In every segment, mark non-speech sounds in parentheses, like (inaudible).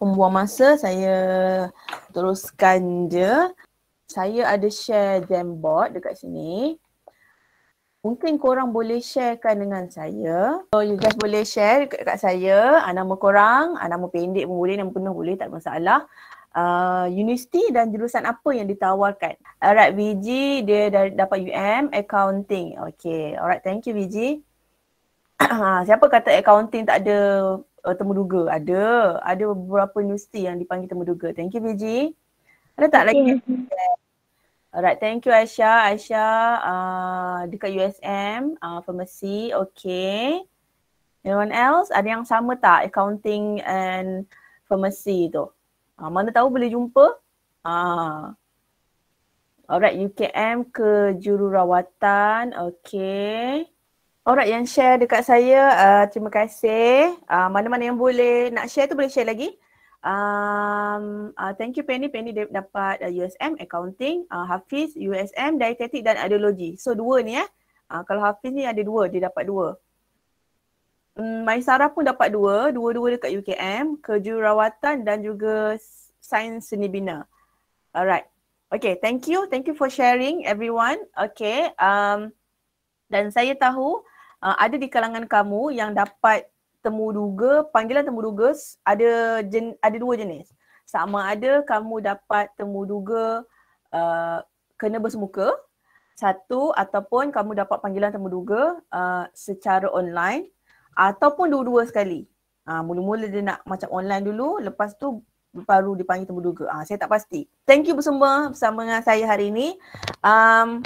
pembuang masa saya teruskan je saya ada share jam board dekat sini mungkin korang boleh sharekan dengan saya so you guys boleh share dekat, dekat saya ha, nama korang ha, nama pendek pun boleh nama penuh boleh tak ada masalah Uh, universiti dan jurusan apa yang ditawarkan Alright VG dia dah dapat UM Accounting Okay alright thank you VG (coughs) Siapa kata accounting tak ada uh, temuduga ada ada beberapa universiti yang dipanggil temuduga thank you BG ada tak okay. lagi Alright, thank you Aisyah. Aisyah uh, dekat USM, uh, pharmacy, okay. Anyone else? Ada yang sama tak accounting and pharmacy tu? Uh, mana tahu boleh jumpa? uh. Alright, UKM ke jururawatan, okay. Orang yang share dekat saya, uh, terima kasih. Uh, mana-mana yang boleh nak share tu boleh share lagi. Um, uh, thank you Penny. Penny dapat uh, USM Accounting, uh, Hafiz USM Dietetik dan Ideologi. So dua ni eh. Uh, kalau Hafiz ni ada dua, dia dapat dua. Um, Maisara pun dapat dua, dua-dua dekat UKM, kejururawatan dan juga sains seni bina. Alright. Okay, thank you. Thank you for sharing everyone. Okay. Um, dan saya tahu Ah, ada di kalangan kamu yang dapat temu duga, panggilan temu duga ada jen, ada dua jenis. Sama ada kamu dapat temu duga uh, ah, kena bersemuka satu ataupun kamu dapat panggilan temu duga uh, ah, secara online ataupun dua-dua sekali. Ha, mula-mula dia nak macam online dulu, lepas tu baru dipanggil temu duga. Ha, saya tak pasti. Thank you semua bersama dengan saya hari ini. Um,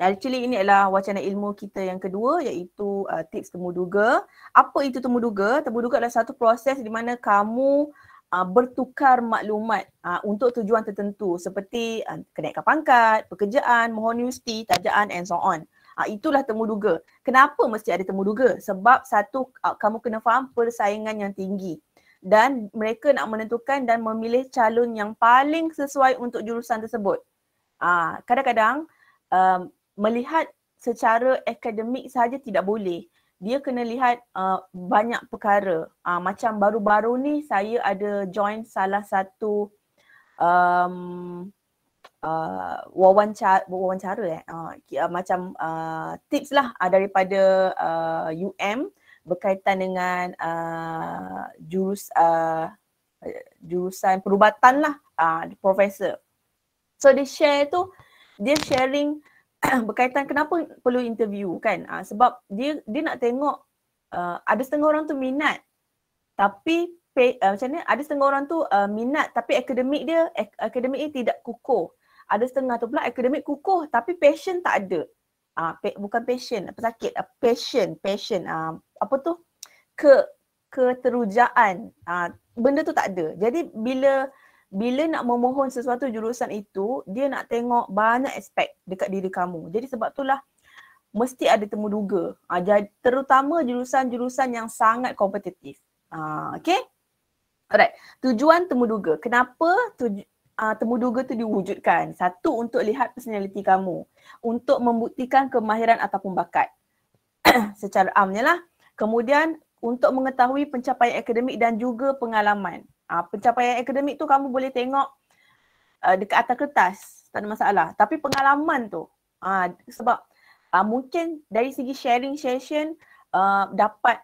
Actually ini adalah wacana ilmu kita yang kedua iaitu uh, tips temuduga. Apa itu temuduga? Temuduga adalah satu proses di mana kamu uh, bertukar maklumat uh, untuk tujuan tertentu seperti uh, kenaikan pangkat, pekerjaan, mohon universiti, tajaan and so on. Uh, itulah temuduga. Kenapa mesti ada temuduga? Sebab satu uh, kamu kena faham persaingan yang tinggi dan mereka nak menentukan dan memilih calon yang paling sesuai untuk jurusan tersebut. Uh, kadang-kadang um, melihat secara akademik saja tidak boleh. Dia kena lihat uh, banyak perkara. Uh, macam baru-baru ni saya ada join salah satu um, uh, wawancara, wawancara eh? uh, uh, macam uh, tips lah uh, daripada uh, UM berkaitan dengan uh, jurus, uh, jurusan perubatan lah uh, profesor. So dia share tu, dia sharing (coughs) berkaitan kenapa perlu interview kan uh, sebab dia dia nak tengok uh, ada setengah orang tu minat tapi pay, uh, macam ni ada setengah orang tu uh, minat tapi akademik dia ak- akademik dia tidak kukuh ada setengah tu pula akademik kukuh tapi passion tak ada uh, pe- bukan passion apa sakit uh, passion passion uh, apa tu ke keterujaan uh, benda tu tak ada jadi bila bila nak memohon sesuatu jurusan itu, dia nak tengok banyak aspek dekat diri kamu. Jadi sebab itulah mesti ada temu duga. Ha, ah, terutama jurusan-jurusan yang sangat kompetitif. Ha, ah, okay? Alright. Tujuan temu duga. Kenapa tuju, uh, ah, temu duga tu diwujudkan? Satu, untuk lihat personaliti kamu. Untuk membuktikan kemahiran ataupun bakat. (clears throat) secara amnya lah. Kemudian, untuk mengetahui pencapaian akademik dan juga pengalaman. Uh, pencapaian akademik tu kamu boleh tengok uh, dekat atas kertas, tak ada masalah. Tapi pengalaman tu, uh, sebab uh, mungkin dari segi sharing session uh, dapat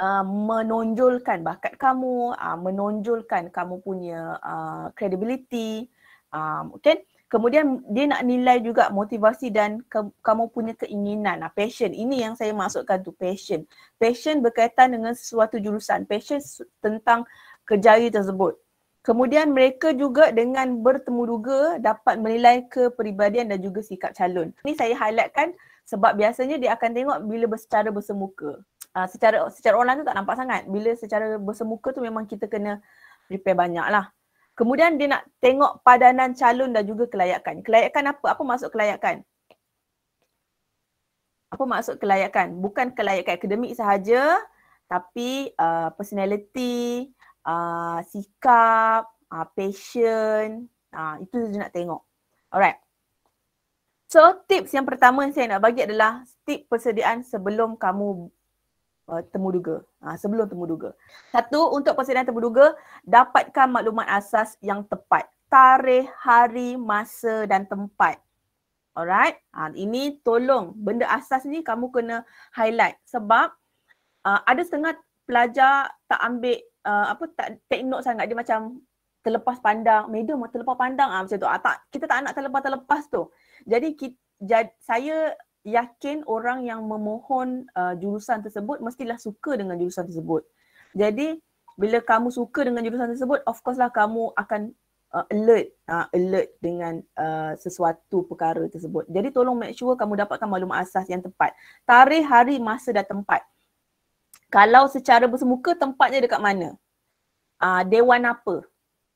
Uh, menonjolkan bakat kamu, uh, menonjolkan kamu punya uh, credibility uh, okay? Kemudian dia nak nilai juga motivasi dan ke- kamu punya keinginan, uh, passion Ini yang saya maksudkan tu, passion Passion berkaitan dengan sesuatu jurusan, passion tentang uh, kejari tersebut. Kemudian mereka juga dengan bertemu duga dapat menilai kepribadian dan juga sikap calon. Ini saya highlightkan sebab biasanya dia akan tengok bila secara bersemuka. Uh, secara secara online tu tak nampak sangat. Bila secara bersemuka tu memang kita kena prepare banyak lah. Kemudian dia nak tengok padanan calon dan juga kelayakan. Kelayakan apa? Apa maksud kelayakan? Apa maksud kelayakan? Bukan kelayakan akademik sahaja tapi uh, personality, uh, sikap, uh, passion, uh, itu saja nak tengok. Alright. So tips yang pertama yang saya nak bagi adalah tip persediaan sebelum kamu uh, eh, temuduga. Uh, sebelum temuduga. Satu, untuk persediaan temuduga, dapatkan maklumat asas yang tepat. Tarikh, hari, masa dan tempat. Alright. Uh, ini tolong benda asas ni kamu kena highlight sebab uh, ada setengah pelajar tak ambil uh, apa tak take note sangat dia macam terlepas pandang media mau terlepas pandang ah macam tu ah, tak kita tak nak terlepas terlepas tu jadi kita, jad, saya yakin orang yang memohon uh, jurusan tersebut mestilah suka dengan jurusan tersebut jadi bila kamu suka dengan jurusan tersebut of course lah kamu akan uh, alert uh, alert dengan uh, sesuatu perkara tersebut jadi tolong make sure kamu dapatkan maklumat asas yang tepat tarikh hari masa dan tempat kalau secara bersemuka tempatnya dekat mana uh, dewan apa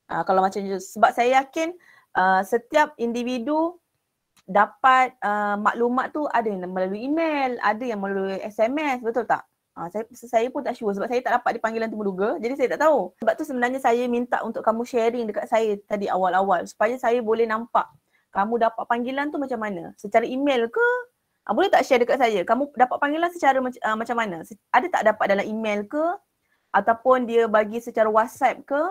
uh, kalau macam tu sebab saya yakin uh, setiap individu dapat uh, maklumat tu ada yang melalui email ada yang melalui SMS betul tak uh, saya saya pun tak sure sebab saya tak dapat dipanggilan tu temuduga jadi saya tak tahu sebab tu sebenarnya saya minta untuk kamu sharing dekat saya tadi awal-awal supaya saya boleh nampak kamu dapat panggilan tu macam mana secara email ke Uh, boleh tak share dekat saya? Kamu dapat panggilan secara uh, macam mana? Ada tak dapat dalam email ke? Ataupun dia bagi secara WhatsApp ke?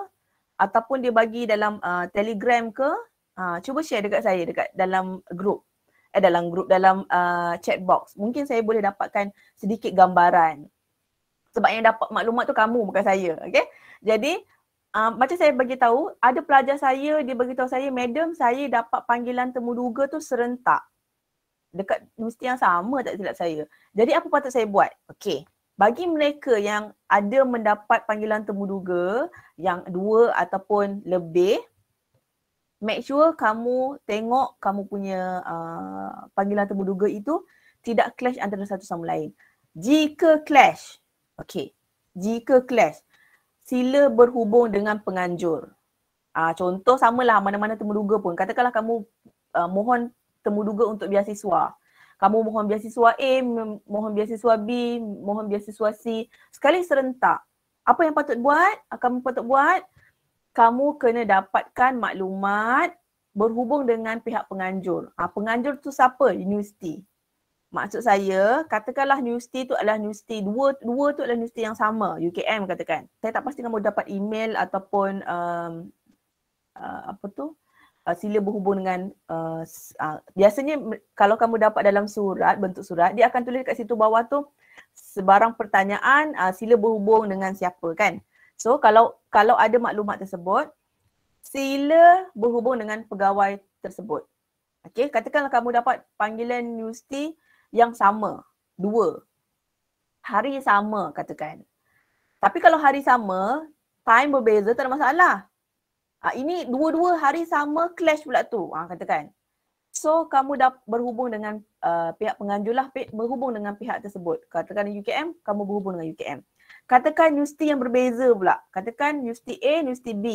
Ataupun dia bagi dalam uh, Telegram ke? Uh, cuba share dekat saya dekat dalam grup. Eh dalam grup, dalam uh, chat box. Mungkin saya boleh dapatkan sedikit gambaran. Sebab yang dapat maklumat tu kamu bukan saya. Okay? Jadi uh, macam saya bagi tahu, ada pelajar saya dia bagi tahu saya, Madam saya dapat panggilan temuduga tu serentak dekat universiti yang sama tak silap saya. Jadi apa patut saya buat? Okey. Bagi mereka yang ada mendapat panggilan temuduga yang dua ataupun lebih, make sure kamu tengok kamu punya uh, panggilan temuduga itu tidak clash antara satu sama lain. Jika clash, okey. Jika clash, sila berhubung dengan penganjur. Uh, contoh samalah mana-mana temuduga pun. Katakanlah kamu uh, mohon temuduga untuk beasiswa. Kamu mohon beasiswa A, mohon beasiswa B, mohon beasiswa C. Sekali serentak. Apa yang patut buat? Ah, kamu patut buat? Kamu kena dapatkan maklumat berhubung dengan pihak penganjur. Ha, penganjur tu siapa? Universiti. Maksud saya, katakanlah universiti tu adalah universiti, dua, dua tu adalah universiti yang sama, UKM katakan. Saya tak pasti kamu dapat email ataupun um, uh, apa tu, uh, sila berhubung dengan uh, uh, biasanya kalau kamu dapat dalam surat bentuk surat dia akan tulis kat situ bawah tu sebarang pertanyaan uh, sila berhubung dengan siapa kan so kalau kalau ada maklumat tersebut sila berhubung dengan pegawai tersebut okey katakanlah kamu dapat panggilan universiti yang sama dua hari sama katakan tapi kalau hari sama time berbeza tak ada masalah Ha, ini dua-dua hari sama clash pula tu. Ha, katakan. So kamu dah berhubung dengan uh, pihak penganjur lah. Berhubung dengan pihak tersebut. Katakan UKM, kamu berhubung dengan UKM. Katakan universiti yang berbeza pula. Katakan universiti A, universiti B.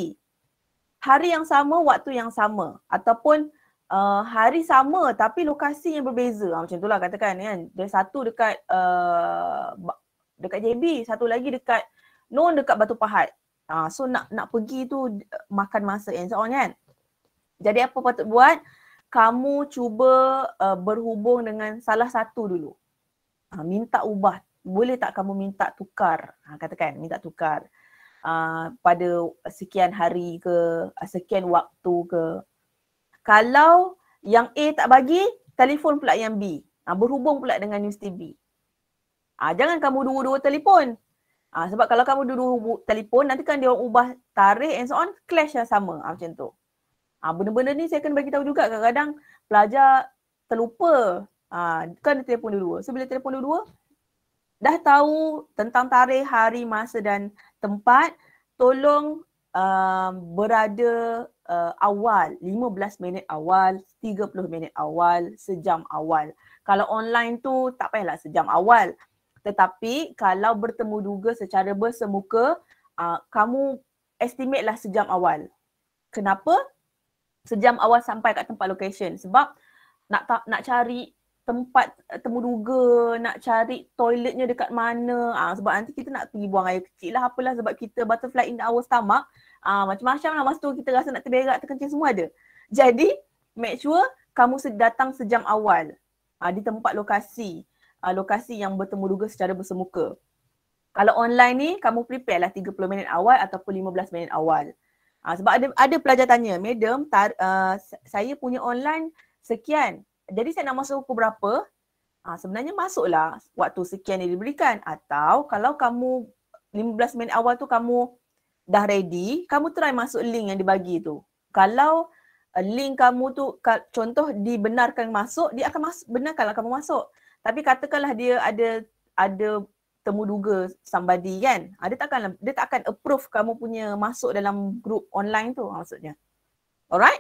Hari yang sama, waktu yang sama. Ataupun uh, hari sama tapi lokasi yang berbeza. Ha, macam itulah katakan kan. Ada satu dekat uh, dekat JB, satu lagi dekat non dekat Batu Pahat. Uh, so nak nak pergi tu eh, makan masa and so on kan. Jadi apa patut buat? Kamu cuba uh, berhubung dengan salah satu dulu. Uh, minta ubah. Boleh tak kamu minta tukar? Uh, katakan minta tukar. Uh, pada sekian hari ke sekian waktu ke kalau yang A tak bagi telefon pula yang B uh, berhubung pula dengan universiti B uh, jangan kamu dua-dua telefon Ha, sebab kalau kamu dulu telefon, nanti kan dia ubah tarikh and so on, clash yang sama ha, macam tu. Ha, benda-benda ni saya kena bagi tahu juga kadang-kadang pelajar terlupa ha, kan dia telefon dulu. So bila telefon dulu, dah tahu tentang tarikh, hari, masa dan tempat, tolong um, berada uh, awal, 15 minit awal, 30 minit awal, sejam awal. Kalau online tu tak payahlah sejam awal. Tetapi kalau bertemu duga secara bersemuka, uh, kamu estimate lah sejam awal. Kenapa? Sejam awal sampai kat tempat lokasi. Sebab nak tak nak cari tempat eh, temu duga, nak cari toiletnya dekat mana. Uh, sebab nanti kita nak pergi buang air kecil lah apalah sebab kita butterfly in our stomach. Uh, macam-macam lah masa tu kita rasa nak terberak, terkencing semua ada. Jadi make sure kamu datang sejam awal uh, di tempat lokasi uh, lokasi yang bertemu duga secara bersemuka. Kalau online ni, kamu prepare lah 30 minit awal ataupun 15 minit awal. Uh, sebab ada, ada pelajar tanya, Madam, tar, uh, saya punya online sekian. Jadi saya nak masuk pukul berapa? Uh, sebenarnya masuklah waktu sekian yang diberikan. Atau kalau kamu 15 minit awal tu kamu dah ready, kamu try masuk link yang dibagi tu. Kalau uh, link kamu tu contoh dibenarkan masuk, dia akan mas- benarkanlah kamu masuk. Tapi katakanlah dia ada ada temuduga somebody kan. Ah, dia takkan dia tak akan approve kamu punya masuk dalam group online tu maksudnya. Alright?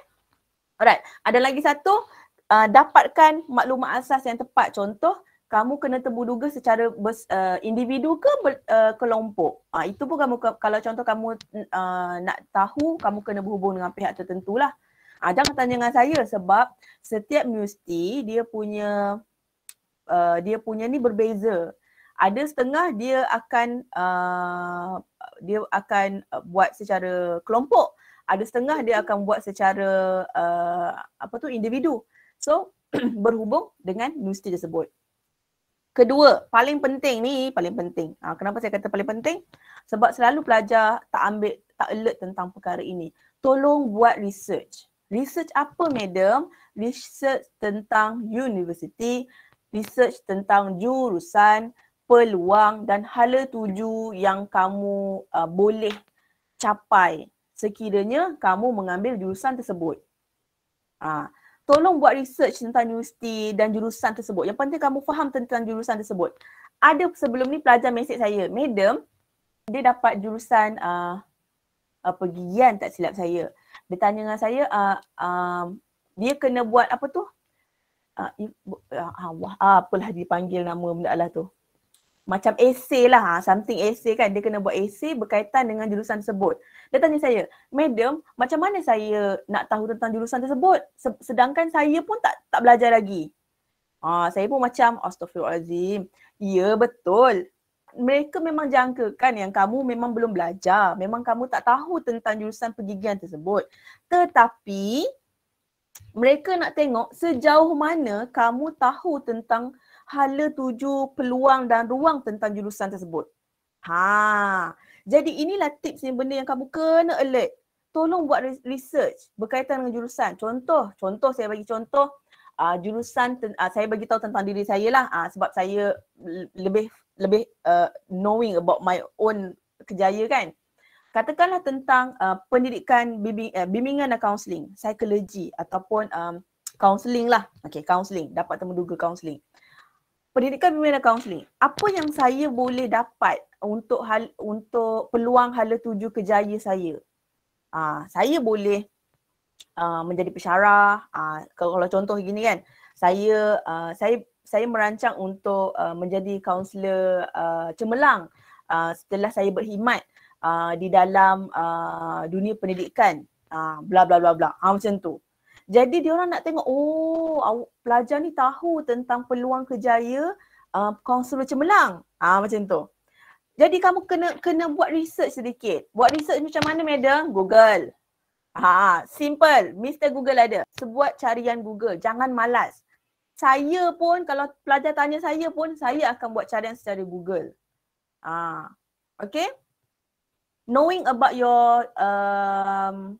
Alright. Ada lagi satu uh, dapatkan maklumat asas yang tepat. Contoh kamu kena temuduga secara bers, uh, ah, individu ke ber, uh, kelompok. Uh, itu pun kamu kalau contoh kamu uh, nak tahu kamu kena berhubung dengan pihak tertentulah. Ah uh, jangan tanya dengan saya sebab setiap universiti dia punya Uh, dia punya ni berbeza. Ada setengah dia akan uh, dia akan uh, buat secara kelompok. Ada setengah dia mhm. akan buat secara uh, apa tu individu. So (clears throat) berhubung dengan universiti tersebut. Kedua, paling penting ni, paling penting. Ha, kenapa saya kata paling penting? Sebab selalu pelajar tak ambil, tak alert tentang perkara ini. Tolong buat research. Research apa, madam? Research tentang universiti, research tentang jurusan, peluang dan hala tuju yang kamu uh, boleh capai sekiranya kamu mengambil jurusan tersebut. Uh, tolong buat research tentang universiti dan jurusan tersebut. Yang penting kamu faham tentang jurusan tersebut. Ada sebelum ni pelajar mesej saya, Madam, dia dapat jurusan uh, uh, pergian tak silap saya. Dia tanya dengan saya, uh, uh, dia kena buat apa tu? uh, uh, uh, apalah dia panggil nama benda Allah tu. Macam essay lah, ah, something essay kan. Dia kena buat essay berkaitan dengan jurusan tersebut. Dia tanya saya, Madam, macam mana saya nak tahu tentang jurusan tersebut? Sedangkan saya pun tak tak belajar lagi. Uh, saya pun macam, Astaghfirullahaladzim. Ya, betul. Mereka memang jangkakan yang kamu memang belum belajar. Memang kamu tak tahu tentang jurusan pergigian tersebut. Tetapi, mereka nak tengok sejauh mana kamu tahu tentang hala tuju peluang dan ruang tentang jurusan tersebut. Ha. Jadi inilah tips yang benda yang kamu kena alert. Tolong buat research berkaitan dengan jurusan. Contoh, contoh saya bagi contoh uh, jurusan ten, uh, saya bagi tahu tentang diri saya lah uh, sebab saya lebih lebih uh, knowing about my own kejaya kan katakanlah tentang uh, pendidikan bimbing, uh, bimbingan dan kaunseling, psikologi ataupun um, kaunseling lah. Okay, kaunseling. Dapat temuduga kaunseling. Pendidikan bimbingan dan kaunseling. Apa yang saya boleh dapat untuk hal, untuk peluang hala tuju kejaya saya? Uh, saya boleh uh, menjadi pesyarah. Ah, uh, kalau contoh gini kan, saya uh, saya saya merancang untuk uh, menjadi kaunselor uh, cemerlang uh, setelah saya berkhidmat uh, uh, di dalam uh, dunia pendidikan uh, bla uh, bla bla bla ha, macam tu jadi dia orang nak tengok oh pelajar ni tahu tentang peluang kerjaya a uh, konselor cemerlang ah ha, uh, macam tu jadi kamu kena kena buat research sedikit buat research macam mana madam google Ha, simple. Mister Google ada. Sebuat carian Google. Jangan malas. Saya pun kalau pelajar tanya saya pun saya akan buat carian secara Google. Ha, okay? knowing about your um,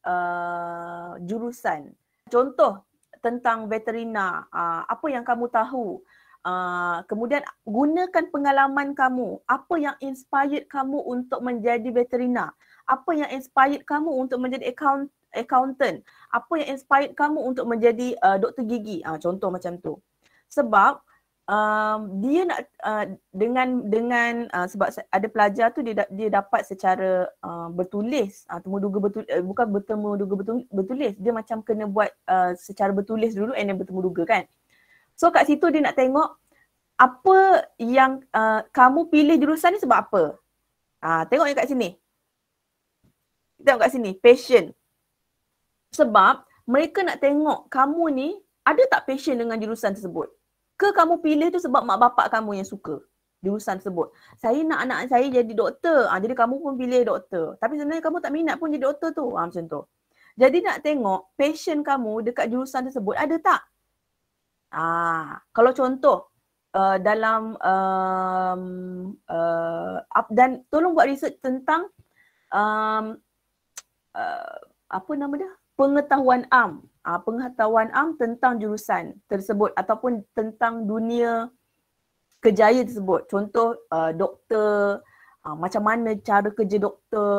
uh, jurusan. Contoh tentang veterina, uh, apa yang kamu tahu. Uh, kemudian gunakan pengalaman kamu. Apa yang inspired kamu untuk menjadi veterina? Apa yang inspired kamu untuk menjadi account accountant? Apa yang inspired kamu untuk menjadi uh, doktor gigi? Uh, contoh macam tu. Sebab um, dia nak uh, dengan dengan uh, sebab ada pelajar tu dia dia dapat secara uh, bertulis uh, temu betul bertulis uh, eh, bukan bertemu duga betul bertulis dia macam kena buat uh, secara bertulis dulu and then bertemu duga kan so kat situ dia nak tengok apa yang uh, kamu pilih jurusan ni sebab apa ah uh, tengok kat sini tengok kat sini passion sebab mereka nak tengok kamu ni ada tak passion dengan jurusan tersebut ke kamu pilih tu sebab mak bapak kamu yang suka jurusan tersebut. Saya nak anak saya jadi doktor. Ha, jadi kamu pun pilih doktor. Tapi sebenarnya kamu tak minat pun jadi doktor tu. Ha, macam tu. Jadi nak tengok passion kamu dekat jurusan tersebut ada tak? Ah, ha, kalau contoh uh, dalam um, uh, eh, up, dan tolong buat research tentang um, uh, apa nama dia? Pengetahuan am uh, pengetahuan am tentang jurusan tersebut ataupun tentang dunia kejaya tersebut. Contoh uh, doktor, uh, macam mana cara kerja doktor,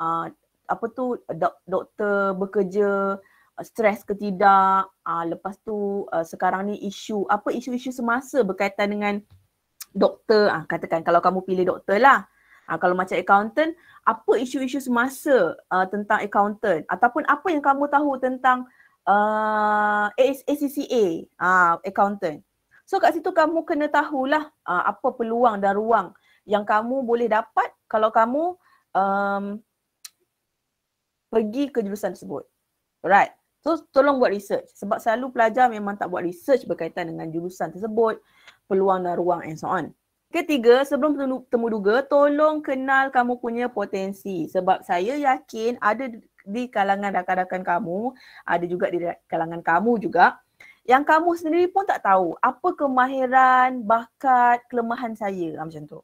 uh, apa tu dok- doktor bekerja stres ke tidak uh, lepas tu uh, sekarang ni isu apa isu-isu semasa berkaitan dengan doktor uh, katakan kalau kamu pilih doktor lah uh, kalau macam accountant apa isu-isu semasa uh, tentang accountant ataupun apa yang kamu tahu tentang uh, ACCA, uh, ah, accountant. So kat situ kamu kena tahulah uh, apa peluang dan ruang yang kamu boleh dapat kalau kamu um, pergi ke jurusan tersebut. Alright. So tolong buat research sebab selalu pelajar memang tak buat research berkaitan dengan jurusan tersebut, peluang dan ruang and so on. Ketiga, sebelum temu duga, tolong kenal kamu punya potensi sebab saya yakin ada di kalangan rakan-rakan kamu, ada juga di kalangan kamu juga yang kamu sendiri pun tak tahu apa kemahiran, bakat, kelemahan saya ah, macam tu.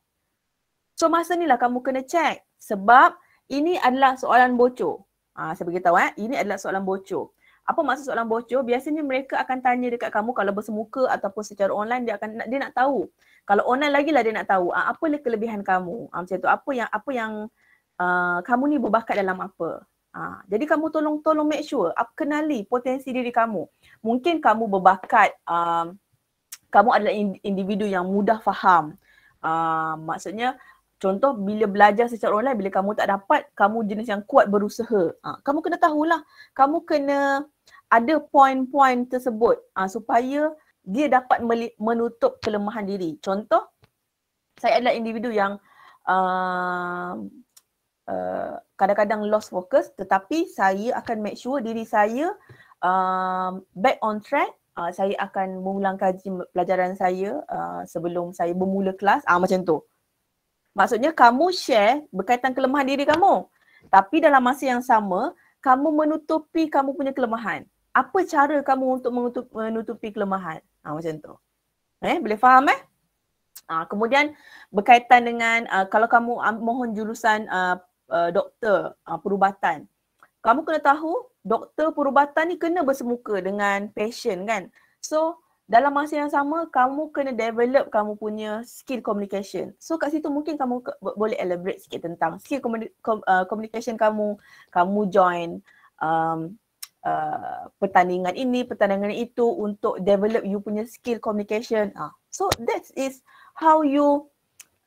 So masa ni lah kamu kena check sebab ini adalah soalan bocor. Ha, saya beritahu eh, ini adalah soalan bocor. Apa maksud soalan bocor? Biasanya mereka akan tanya dekat kamu kalau bersemuka ataupun secara online dia akan dia nak tahu. Kalau online lagi lah dia nak tahu ah, apa kelebihan kamu. macam tu. Apa yang apa yang uh, kamu ni berbakat dalam apa? Ha, jadi kamu tolong-tolong make sure, up, kenali potensi diri kamu. Mungkin kamu berbakat, um, kamu adalah individu yang mudah faham. Uh, maksudnya, contoh bila belajar secara online, bila kamu tak dapat, kamu jenis yang kuat berusaha. Ha, kamu kena tahulah, kamu kena ada poin-poin tersebut uh, supaya dia dapat menutup kelemahan diri. Contoh, saya adalah individu yang uh, Uh, kadang-kadang lost focus tetapi saya akan make sure diri saya uh, back on track uh, saya akan mengulang kaji pelajaran saya uh, sebelum saya bermula kelas ah uh, macam tu maksudnya kamu share berkaitan kelemahan diri kamu tapi dalam masa yang sama kamu menutupi kamu punya kelemahan apa cara kamu untuk menutupi kelemahan ah uh, macam tu eh boleh faham eh Uh, kemudian berkaitan dengan uh, kalau kamu mohon jurusan uh, Uh, doktor uh, perubatan. Kamu kena tahu doktor perubatan ni kena bersemuka dengan passion, kan. So dalam masa yang sama kamu kena develop kamu punya skill communication. So kat situ mungkin kamu boleh elaborate sikit tentang skill komuni- kom- uh, communication kamu, kamu join um, Uh, pertandingan ini, pertandingan itu untuk develop you punya skill communication. Uh, so that is how you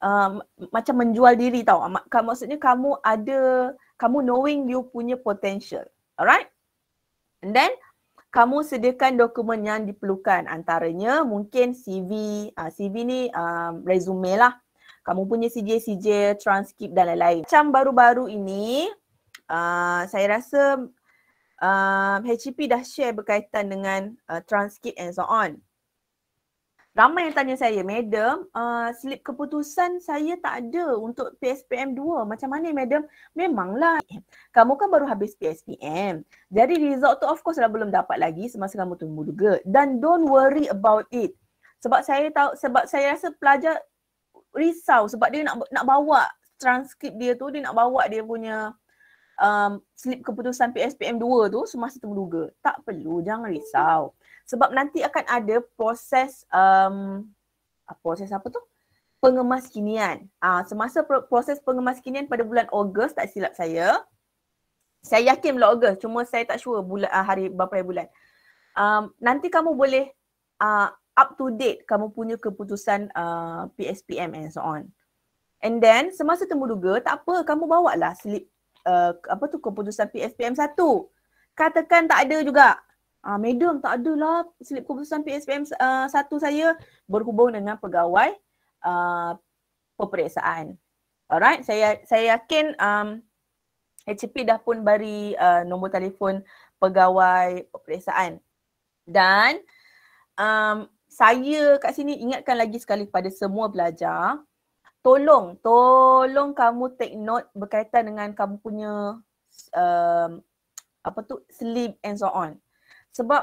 Um, macam menjual diri tau. Maksudnya kamu ada, kamu knowing you punya potential. Alright? And then, kamu sediakan dokumen yang diperlukan. Antaranya mungkin CV, uh, ah, CV ni um, resume lah. Kamu punya CJ-CJ, transkrip dan lain-lain. Macam baru-baru ini, uh, saya rasa uh, ah, HCP dah share berkaitan dengan uh, transkrip and so on. Ramai yang tanya saya, Madam, uh, slip keputusan saya tak ada untuk PSPM 2. Macam mana, Madam? Memanglah. Kamu kan baru habis PSPM. Jadi, result tu of course dah belum dapat lagi semasa kamu tunggu juga. Dan don't worry about it. Sebab saya tahu, sebab saya rasa pelajar risau sebab dia nak nak bawa transkrip dia tu, dia nak bawa dia punya um, slip keputusan PSPM 2 tu semasa tunggu juga. Tak perlu, jangan risau sebab nanti akan ada proses um, ah, proses apa tu pengemas kinian uh, ah, semasa proses pengemas kinian pada bulan Ogos tak silap saya saya yakin bulan Ogos cuma saya tak sure bulan uh, hari berapa bulan um, nanti kamu boleh uh, up to date kamu punya keputusan uh, PSPM and so on and then semasa temu duga tak apa kamu bawa lah slip uh, apa tu keputusan PSPM satu katakan tak ada juga Ah, madam tak adalah selip keputusan PSPM uh, ah, satu saya berhubung dengan pegawai uh, peperiksaan. Alright, saya saya yakin um, HP dah pun bari uh, ah, nombor telefon pegawai peperiksaan. Dan um, saya kat sini ingatkan lagi sekali kepada semua pelajar, tolong, tolong kamu take note berkaitan dengan kamu punya um, apa tu, sleep and so on sebab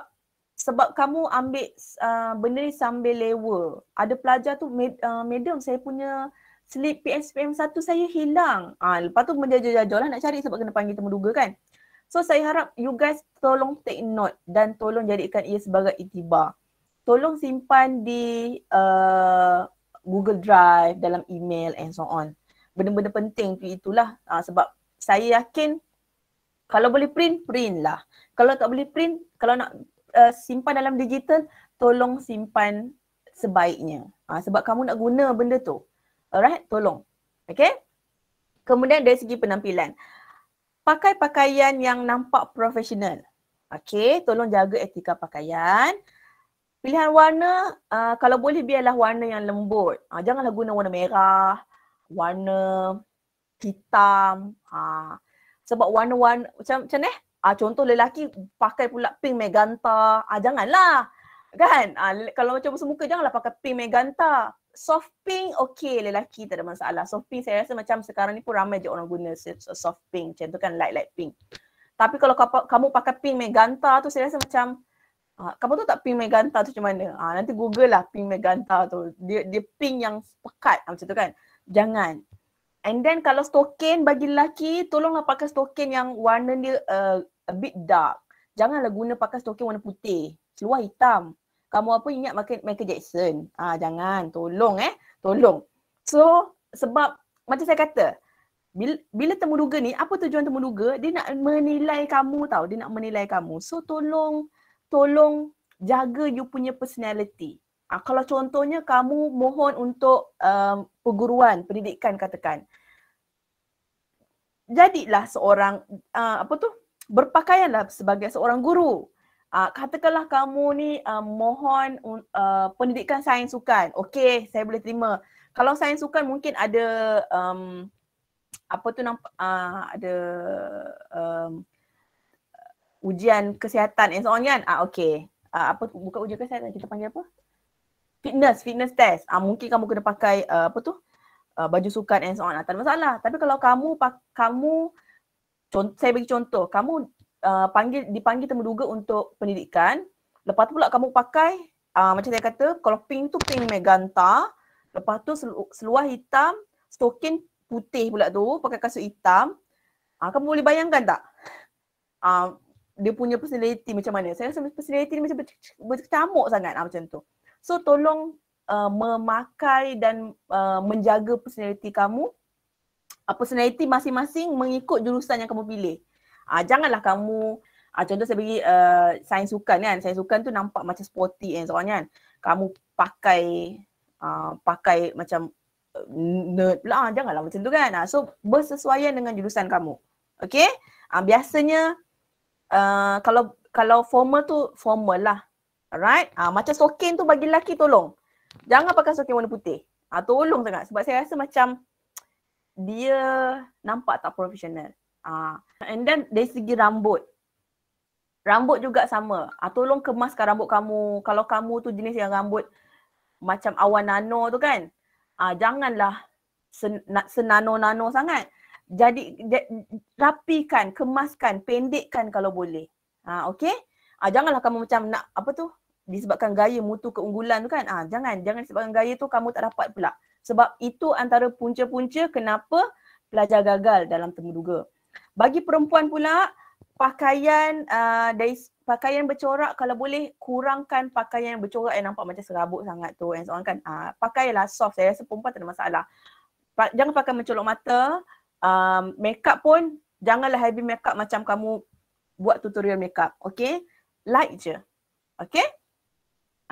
sebab kamu ambil uh, benda ni sambil lewa. Ada pelajar tu, uh, madam saya punya slip PSPM satu saya hilang. Uh, lepas tu menjajah-jajah lah nak cari sebab kena panggil temuduga kan. So saya harap you guys tolong take note dan tolong jadikan ia sebagai itibar. Tolong simpan di uh, Google Drive, dalam email and so on. Benda-benda penting tu itulah uh, sebab saya yakin kalau boleh print, print lah. Kalau tak boleh print, kalau nak uh, simpan dalam digital, tolong simpan sebaiknya. Uh, sebab kamu nak guna benda tu. Alright, tolong. Okay. Kemudian dari segi penampilan. Pakai pakaian yang nampak profesional. Okay, tolong jaga etika pakaian. Pilihan warna, uh, kalau boleh biarlah warna yang lembut. Uh, janganlah guna warna merah, warna hitam. Uh, sebab one-one macam macam ni. Eh? Ah, contoh lelaki pakai pula pink meganta. Ah, janganlah. Kan? Ah, kalau macam bersemuka janganlah pakai pink meganta. Soft pink okey lelaki tak ada masalah. Soft pink saya rasa macam sekarang ni pun ramai je orang guna soft pink. Macam tu kan light-light pink. Tapi kalau kamu pakai pink meganta tu saya rasa macam ah, kamu tu tak pink meganta tu macam mana? Ah, nanti google lah pink meganta tu. Dia, dia pink yang pekat ah, macam tu kan. Jangan. And then kalau stokin bagi lelaki, tolonglah pakai stokin yang warna dia uh, a bit dark. Janganlah guna pakai stokin warna putih. Seluar hitam. Kamu apa ingat pakai Michael Jackson? Ah jangan, tolong eh. Tolong. So sebab macam saya kata, bila, bila temuduga ni, apa tujuan temuduga? Dia nak menilai kamu tau. Dia nak menilai kamu. So tolong, tolong jaga you punya personality. Uh, kalau contohnya kamu mohon untuk um, perguruan pendidikan katakan. Jadilah seorang uh, apa tu? Berpakaianlah sebagai seorang guru. Uh, katakanlah kamu ni um, mohon uh, pendidikan sains sukan. Okey, saya boleh terima. Kalau sains sukan mungkin ada um, apa tu nampak uh, ada um, ujian kesihatan and so on kan? Ah uh, okey. apa bukan ujian kesihatan kita panggil apa? fitness fitness test uh, mungkin kamu kena pakai uh, apa tu uh, baju sukan and so on uh, tak ada masalah tapi kalau kamu kamu saya bagi contoh kamu uh, panggil dipanggil temuduga untuk pendidikan lepas tu pula kamu pakai uh, macam saya kata kalau pink tu pink meganta lepas tu seluar hitam stokin putih pula tu pakai kasut hitam uh, kamu boleh bayangkan tak uh, dia punya personality macam mana saya rasa personality dia macam berkecamuk sangat uh, macam tu So tolong uh, memakai dan uh, menjaga personaliti kamu. Uh, personaliti masing-masing mengikut jurusan yang kamu pilih. Uh, janganlah kamu, uh, contoh saya bagi uh, sains sukan kan. Sains sukan tu nampak macam sporty kan soalnya kan. Kamu pakai uh, pakai macam uh, nerd pula. Uh, janganlah macam tu kan. Uh, so bersesuaian dengan jurusan kamu. Okay. Uh, biasanya uh, kalau kalau formal tu formal lah. Alright? Ah, macam stocking tu bagi lelaki tolong. Jangan pakai stocking warna putih. Ah, tolong sangat sebab saya rasa macam dia nampak tak profesional. Ah, and then dari segi rambut. Rambut juga sama. Ah, tolong kemaskan rambut kamu. Kalau kamu tu jenis yang rambut macam awan nano tu kan. Ah, janganlah sen- senano-nano sangat. Jadi rapikan, kemaskan, pendekkan kalau boleh. Ah, okay? Ah, janganlah kamu macam nak apa tu? disebabkan gaya mutu keunggulan tu kan ah ha, jangan jangan disebabkan gaya tu kamu tak dapat pula sebab itu antara punca-punca kenapa pelajar gagal dalam temuduga bagi perempuan pula pakaian uh, dari pakaian bercorak kalau boleh kurangkan pakaian yang bercorak yang nampak macam serabut sangat tu yang seorang kan uh, pakailah soft saya rasa perempuan tak ada masalah pa- jangan pakai mencolok mata uh, ah, up pun janganlah heavy make up macam kamu buat tutorial make up. Okay, light je Okay.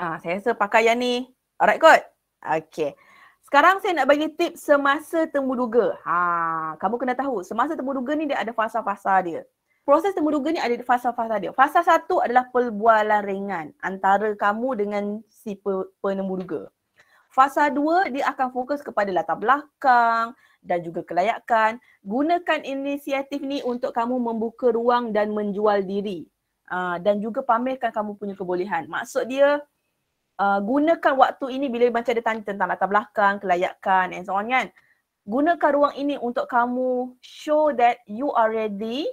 Ah, saya rasa pakaian ni. Alright kot? Okay. Sekarang saya nak bagi tip semasa temuduga. Ha, kamu kena tahu semasa temuduga ni dia ada fasa-fasa dia. Proses temuduga ni ada fasa-fasa dia. Fasa satu adalah perbualan ringan antara kamu dengan si penemuduga. Fasa dua dia akan fokus kepada latar belakang dan juga kelayakan. Gunakan inisiatif ni untuk kamu membuka ruang dan menjual diri. Uh, dan juga pamerkan kamu punya kebolehan. Maksud dia, Uh, gunakan waktu ini bila macam ada tanya tentang latar belakang, kelayakan and so on kan. Gunakan ruang ini untuk kamu show that you are ready,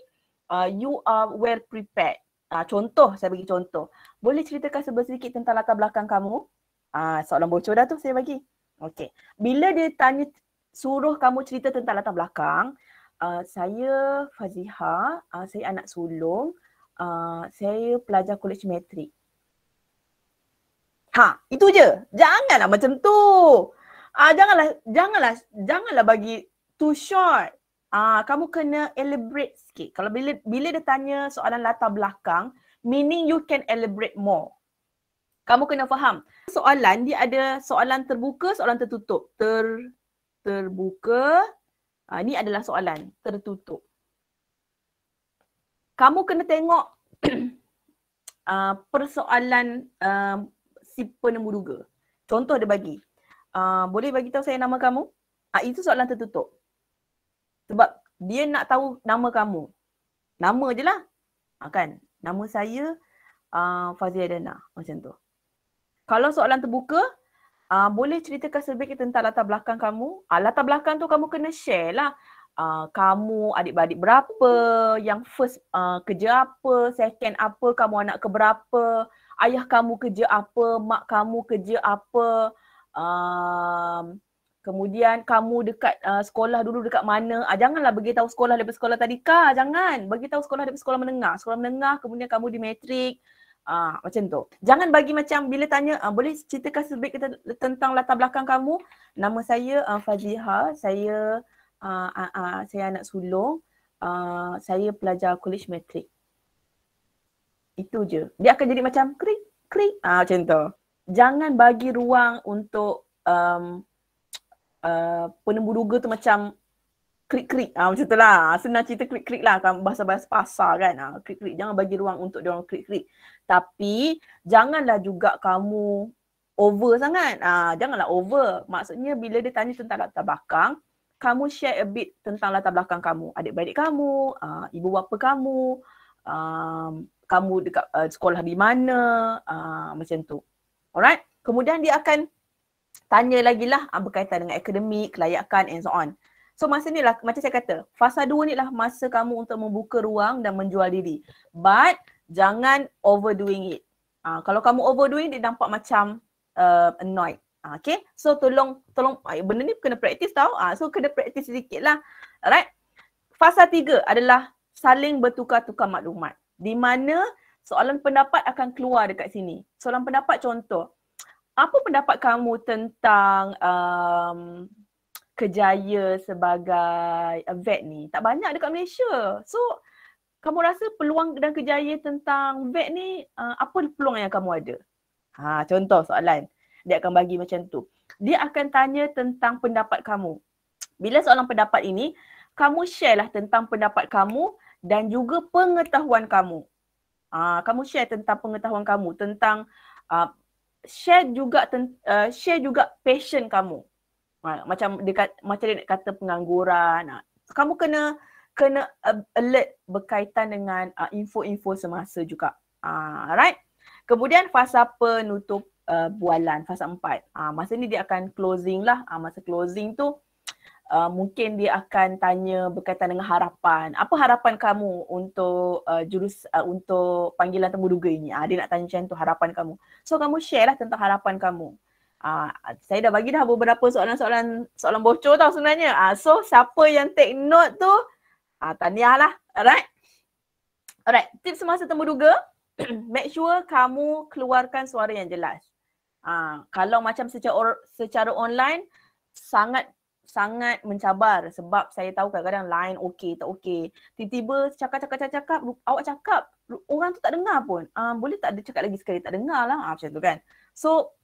uh, you are well prepared. Uh, contoh, saya bagi contoh. Boleh ceritakan sedikit tentang latar belakang kamu? Uh, soalan bocor dah tu saya bagi. Okay. Bila dia tanya, suruh kamu cerita tentang latar belakang, uh, saya Faziha, uh, saya anak sulung, uh, saya pelajar kolej metrik. Ha, itu je. Janganlah macam tu. Ah, janganlah janganlah janganlah bagi too short. Ah, kamu kena elaborate sikit. Kalau bila bila dia tanya soalan latar belakang, meaning you can elaborate more. Kamu kena faham. Soalan dia ada soalan terbuka, soalan tertutup. Ter terbuka. Ah, ni adalah soalan tertutup. Kamu kena tengok uh, (clears throat) persoalan ah, si penemuduga. Contoh dia bagi. Uh, boleh bagi tahu saya nama kamu? Uh, itu soalan tertutup. Sebab dia nak tahu nama kamu. Nama je lah. Uh, kan? Nama saya uh, Fazia Dana. Macam tu. Kalau soalan terbuka, uh, boleh ceritakan sedikit tentang latar belakang kamu? Uh, latar belakang tu kamu kena share lah. Uh, kamu adik adik berapa? Yang first uh, kerja apa? Second apa? Kamu anak keberapa? ayah kamu kerja apa, mak kamu kerja apa, uh, kemudian kamu dekat uh, sekolah dulu dekat mana. uh, janganlah bagi tahu sekolah daripada sekolah tadika, jangan. Bagi tahu sekolah daripada sekolah menengah. Sekolah menengah kemudian kamu di matrik. uh, ah, macam tu. Jangan bagi macam bila tanya uh, boleh ceritakan sedikit kita tentang latar belakang kamu. Nama saya uh, Fadiha, saya uh, uh, uh, saya anak sulung. Uh, saya pelajar kolej matrik. Itu je. Dia akan jadi macam klik, klik. Ah, macam tu. Jangan bagi ruang untuk um, uh, penemu duga tu macam klik-klik. Ah, macam tu lah. Senang cerita klik-klik lah. Kan bahasa-bahasa pasar kan. Ah, klik-klik. Jangan bagi ruang untuk dia orang klik-klik. Tapi janganlah juga kamu over sangat. Ah, janganlah over. Maksudnya bila dia tanya tentang latar belakang, kamu share a bit tentang latar belakang kamu. adik adik kamu, uh, ibu bapa kamu, um, kamu dekat uh, sekolah di mana uh, macam tu alright kemudian dia akan tanya lagi lah uh, berkaitan dengan akademik kelayakan and so on So masa ni lah macam saya kata fasa dua ni lah masa kamu untuk membuka ruang dan menjual diri But jangan overdoing it uh, Kalau kamu overdoing dia nampak macam uh, annoyed uh, Okay so tolong tolong uh, benda ni kena praktis tau uh, So kena praktis sedikit lah Alright Fasa tiga adalah saling bertukar-tukar maklumat di mana soalan pendapat akan keluar dekat sini. Soalan pendapat contoh, apa pendapat kamu tentang um, kejaya sebagai uh, vet ni? Tak banyak dekat Malaysia. So, kamu rasa peluang dan kejaya tentang vet ni, uh, apa peluang yang kamu ada? Ha, contoh soalan. Dia akan bagi macam tu. Dia akan tanya tentang pendapat kamu. Bila soalan pendapat ini, kamu share lah tentang pendapat kamu dan juga pengetahuan kamu. Uh, kamu share tentang pengetahuan kamu tentang uh, share juga ten, uh, share juga passion kamu. Uh, macam dekat macam dia kata pengangguran. Uh. Kamu kena kena alert berkaitan dengan uh, info-info semasa juga. Alright. Uh, Kemudian fasa penutup uh, bualan fasa empat. Uh, masa ni dia akan closing lah. Uh, masa closing tu uh, mungkin dia akan tanya berkaitan dengan harapan. Apa harapan kamu untuk uh, jurus uh, untuk panggilan temuduga ini? Uh, dia nak tanya macam tu harapan kamu. So kamu share lah tentang harapan kamu. Uh, saya dah bagi dah beberapa soalan-soalan soalan bocor tau sebenarnya. Uh, so siapa yang take note tu uh, tanya lah. Alright. Alright, tips semasa temuduga, (clears throat) make sure kamu keluarkan suara yang jelas. Uh, kalau macam secara, secara online, sangat sangat mencabar sebab saya tahu kadang-kadang line okey tak okey. Tiba-tiba cakap-cakap-cakap-cakap awak cakap orang tu tak dengar pun. Uh, boleh tak ada cakap lagi sekali tak dengar lah uh, macam tu kan. So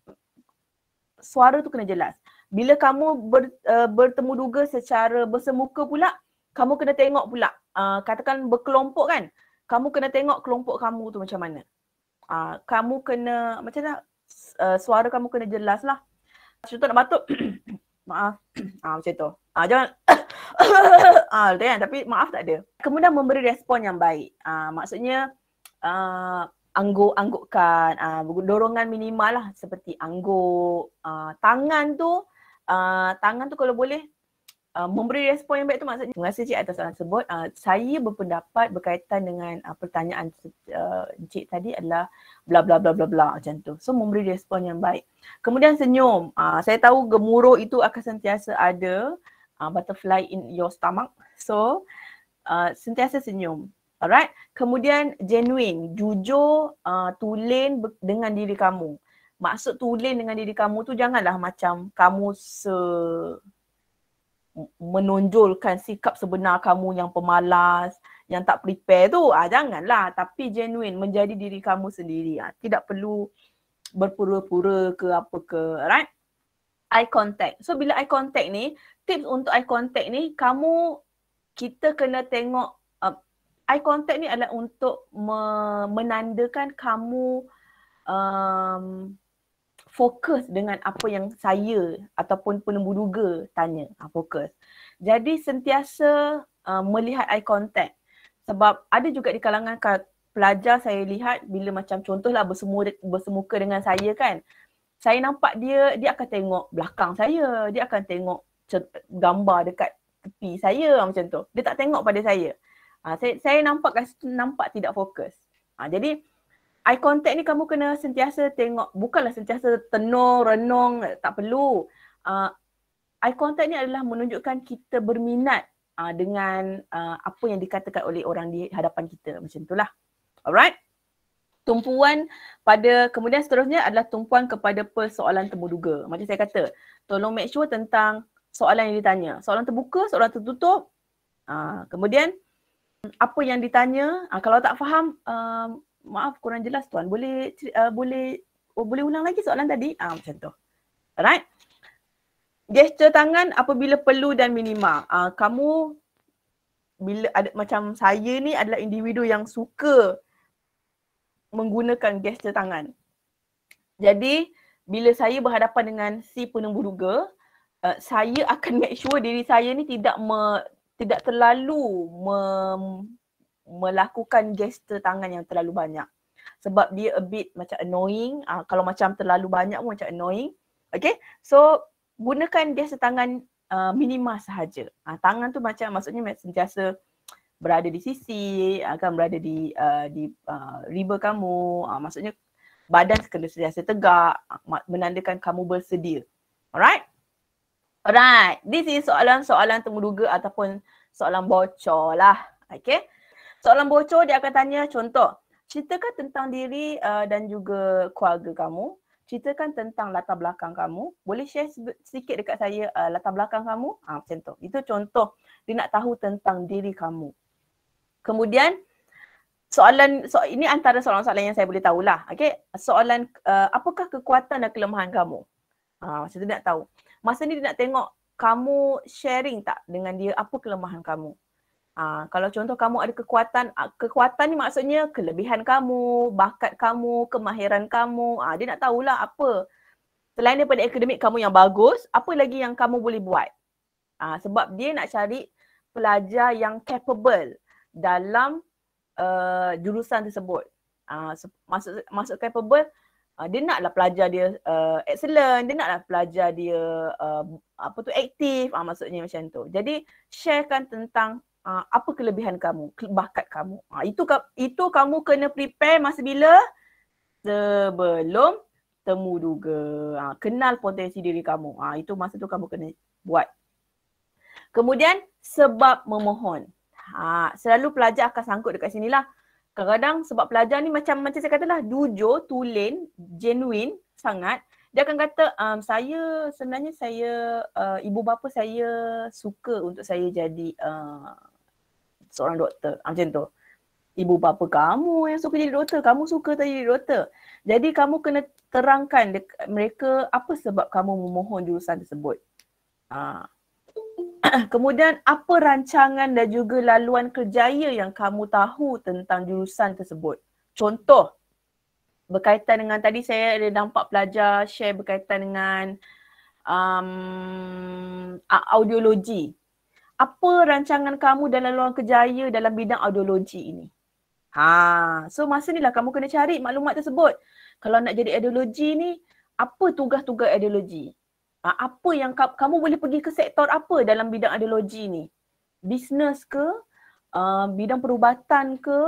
suara tu kena jelas. Bila kamu ber, uh, bertemu duga secara bersemuka pula kamu kena tengok pula. Uh, katakan berkelompok kan. Kamu kena tengok kelompok kamu tu macam mana. Uh, kamu kena macam mana uh, suara kamu kena jelas lah. Contoh nak batuk (clears throat) maaf (clears throat) ah, macam tu ah, jangan (coughs) ah, kan, tapi maaf tak ada kemudian memberi respon yang baik ah, maksudnya ah, angguk-anggukkan ah, dorongan minimal lah seperti angguk ah, tangan tu ah, tangan tu kalau boleh uh, memberi respon yang baik tu maksudnya terima kasih cik atas soalan tersebut uh, saya berpendapat berkaitan dengan uh, pertanyaan uh, cik tadi adalah bla bla bla bla bla macam tu so memberi respon yang baik kemudian senyum uh, saya tahu gemuruh itu akan sentiasa ada uh, butterfly in your stomach so uh, sentiasa senyum alright kemudian genuine jujur uh, tulen dengan diri kamu maksud tulen dengan diri kamu tu janganlah macam kamu se menonjolkan sikap sebenar kamu yang pemalas, yang tak prepare tu, ah janganlah tapi genuine menjadi diri kamu sendiri. Ah tidak perlu berpura-pura ke apa ke, right? Eye contact. So bila eye contact ni, tips untuk eye contact ni kamu kita kena tengok uh, eye contact ni adalah untuk me- menandakan kamu um, fokus dengan apa yang saya ataupun duga tanya. Ha, fokus. Jadi sentiasa uh, melihat eye contact. Sebab ada juga di kalangan pelajar saya lihat bila macam contohlah bersemuka, bersemuka dengan saya kan. Saya nampak dia, dia akan tengok belakang saya. Dia akan tengok gambar dekat tepi saya ah, macam tu. Dia tak tengok pada saya. Ha, saya, saya nampak kat situ nampak tidak fokus. Ha, jadi eye contact ni kamu kena sentiasa tengok bukanlah sentiasa tenung renung tak perlu uh, eye contact ni adalah menunjukkan kita berminat uh, dengan uh, apa yang dikatakan oleh orang di hadapan kita macam itulah alright tumpuan pada kemudian seterusnya adalah tumpuan kepada persoalan temuduga macam saya kata tolong make sure tentang soalan yang ditanya soalan terbuka soalan tertutup uh, kemudian apa yang ditanya kalau tak faham maaf kurang jelas tuan boleh uh, boleh oh, boleh ulang lagi soalan tadi ah uh, macam tu alright gesture tangan apabila perlu dan minima uh, ah, kamu bila ada macam saya ni adalah individu yang suka menggunakan gesture tangan jadi bila saya berhadapan dengan si penunggu duga uh, saya akan make sure diri saya ni tidak me, tidak terlalu mem melakukan gesture tangan yang terlalu banyak. Sebab dia a bit macam annoying. Uh, kalau macam terlalu banyak pun macam annoying. Okay. So, gunakan gesture tangan uh, ah, minima sahaja. Uh, tangan tu macam maksudnya sentiasa berada di sisi, akan berada di uh, di uh, riba kamu. Uh, maksudnya badan kena sentiasa tegak, uh, menandakan kamu bersedia. Alright? Alright, this is soalan-soalan temuduga ataupun soalan bocor lah. Okay, soalan bocor dia akan tanya contoh ceritakan tentang diri uh, dan juga keluarga kamu ceritakan tentang latar belakang kamu boleh share sedikit dekat saya uh, latar belakang kamu ah ha, macam tu itu contoh dia nak tahu tentang diri kamu kemudian soalan so ini antara soalan-soalan yang saya boleh tahulah okey soalan uh, apakah kekuatan dan kelemahan kamu ah ha, dia nak tahu masa ni dia nak tengok kamu sharing tak dengan dia apa kelemahan kamu Uh, kalau contoh kamu ada kekuatan, ah, kekuatan ni maksudnya kelebihan kamu, bakat kamu, kemahiran kamu. Uh, dia nak tahulah apa. Selain daripada akademik kamu yang bagus, apa lagi yang kamu boleh buat? Uh, sebab dia nak cari pelajar yang capable dalam uh, jurusan tersebut. Uh, maksud, maksud capable, Uh, dia naklah pelajar dia uh, excellent, dia naklah pelajar dia uh, apa tu aktif, uh, maksudnya macam tu. Jadi sharekan tentang Ah, apa kelebihan kamu, bakat kamu. Ha, itu itu kamu kena prepare masa bila sebelum temu duga. Ha, kenal potensi diri kamu. Ha, itu masa tu kamu kena buat. Kemudian sebab memohon. Ha, selalu pelajar akan sangkut dekat sini lah. Kadang-kadang sebab pelajar ni macam macam saya katalah dujo, tulen, genuine sangat. Dia akan kata um, saya sebenarnya saya uh, ibu bapa saya suka untuk saya jadi uh, seorang doktor. Ha, macam tu. Ibu bapa kamu yang suka jadi doktor. Kamu suka tak jadi doktor. Jadi kamu kena terangkan mereka apa sebab kamu memohon jurusan tersebut. Ha. (clears throat) Kemudian apa rancangan dan juga laluan kerjaya yang kamu tahu tentang jurusan tersebut. Contoh, berkaitan dengan tadi saya ada nampak pelajar share berkaitan dengan um, audiologi apa rancangan kamu dan laluan kejaya dalam bidang audiologi ini? Ha, so masa ni lah kamu kena cari maklumat tersebut. Kalau nak jadi audiologi ni, apa tugas-tugas audiologi? Ha, apa yang ka- kamu boleh pergi ke sektor apa dalam bidang audiologi ni? Bisnes ke? Uh, bidang perubatan ke?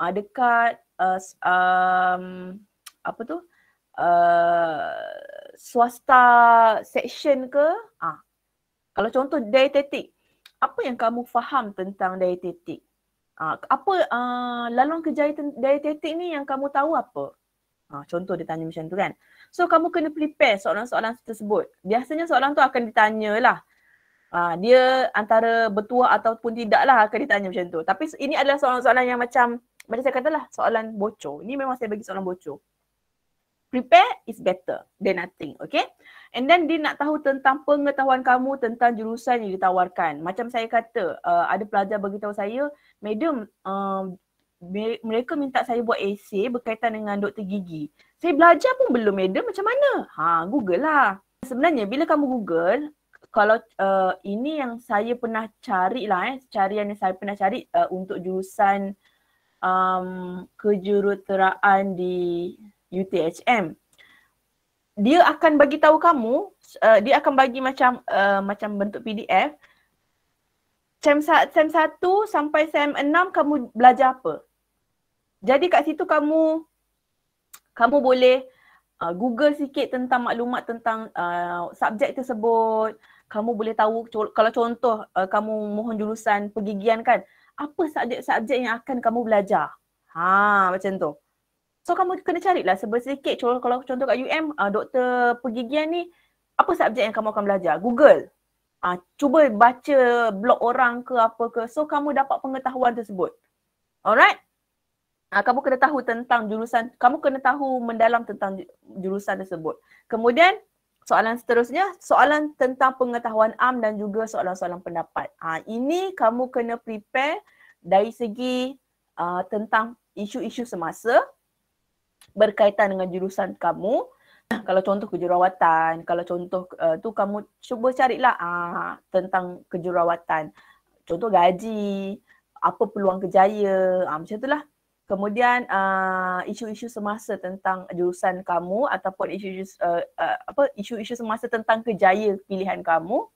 Uh, dekat uh, um, apa tu? Uh, swasta section ke? Ah, kalau contoh dietetik, apa yang kamu faham tentang dietetik? Ah, apa uh, ah, laluan kejayaan ten- dietetik ni yang kamu tahu apa? Uh, contoh dia tanya macam tu kan. So kamu kena prepare soalan-soalan tersebut. Biasanya soalan tu akan ditanyalah. Uh, dia antara bertuah ataupun lah akan ditanya macam tu. Tapi ini adalah soalan-soalan yang macam, macam saya katalah soalan bocor. Ini memang saya bagi soalan bocor prepare is better than nothing, okay? And then dia nak tahu tentang pengetahuan kamu tentang jurusan yang ditawarkan. Macam saya kata, uh, ada pelajar bagi tahu saya, Madam, uh, mereka minta saya buat essay berkaitan dengan doktor gigi. Saya belajar pun belum, Madam. Macam mana? Ha, Google lah. Sebenarnya, bila kamu Google, kalau uh, ini yang saya pernah cari lah, eh, carian yang saya pernah cari uh, untuk jurusan um, kejuruteraan di UTHM dia akan bagi tahu kamu uh, dia akan bagi macam uh, macam bentuk PDF sem sem 1 sampai sem 6 kamu belajar apa jadi kat situ kamu kamu boleh uh, google sikit tentang maklumat tentang uh, subjek tersebut kamu boleh tahu kalau contoh uh, kamu mohon jurusan pergigian kan apa subjek-subjek yang akan kamu belajar ha macam tu So kamu kena carilah sebersikit contoh kalau contoh kat UM uh, doktor pergigian ni apa subjek yang kamu akan belajar? Google. Ah uh, cuba baca blog orang ke apa ke so kamu dapat pengetahuan tersebut. Alright? Uh, kamu kena tahu tentang jurusan, kamu kena tahu mendalam tentang jurusan tersebut. Kemudian soalan seterusnya, soalan tentang pengetahuan am dan juga soalan-soalan pendapat. Ah uh, ini kamu kena prepare dari segi uh, tentang isu-isu semasa berkaitan dengan jurusan kamu (clears throat) kalau contoh kejurawatan, kalau contoh uh, tu kamu cuba carilah uh, tentang kejurawatan. contoh gaji apa peluang kejaya uh, ah, macam lah. kemudian uh, isu-isu semasa tentang jurusan kamu ataupun isu-isu uh, uh, apa isu-isu semasa tentang kejaya pilihan kamu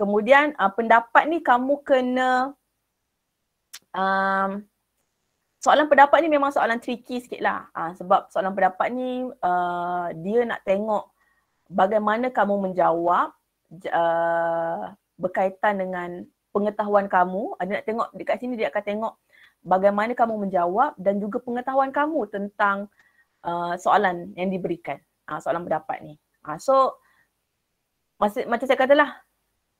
kemudian uh, pendapat ni kamu kena um, soalan pendapat ni memang soalan tricky sikit lah ha, sebab soalan pendapat ni uh, dia nak tengok bagaimana kamu menjawab uh, berkaitan dengan pengetahuan kamu ah, dia nak tengok dekat sini dia akan tengok bagaimana kamu menjawab dan juga pengetahuan kamu tentang uh, soalan yang diberikan ha, soalan pendapat ni ha, so masih, macam saya katalah